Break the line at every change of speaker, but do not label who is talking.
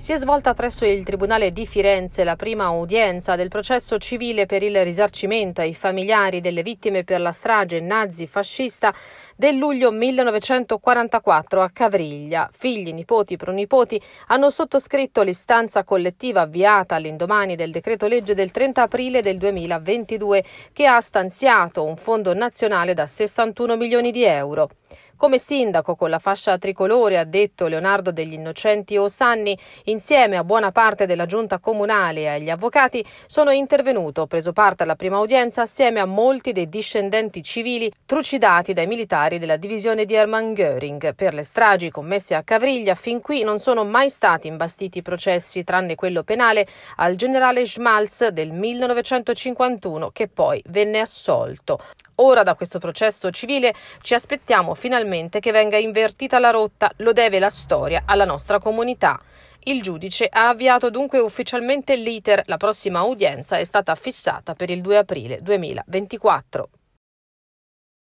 Si è svolta presso il Tribunale di Firenze la prima udienza del processo civile per il risarcimento ai familiari delle vittime per la strage nazi-fascista del luglio 1944 a Cavriglia. Figli, nipoti, pronipoti hanno sottoscritto l'istanza collettiva avviata all'indomani del decreto legge del 30 aprile del 2022 che ha stanziato un fondo nazionale da 61 milioni di euro. Come sindaco con la fascia tricolore, ha detto Leonardo degli Innocenti Osanni, insieme a buona parte della giunta comunale e agli avvocati, sono intervenuto, preso parte alla prima udienza assieme a molti dei discendenti civili trucidati dai militari della divisione di Hermann Göring. Per le stragi commesse a Cavriglia fin qui non sono mai stati imbastiti processi, tranne quello penale al generale Schmalz del 1951 che poi venne assolto. Ora da questo processo civile ci aspettiamo finalmente che venga invertita la rotta, lo deve la storia alla nostra comunità. Il giudice ha avviato dunque ufficialmente l'iter, la prossima udienza è stata fissata per il 2 aprile 2024.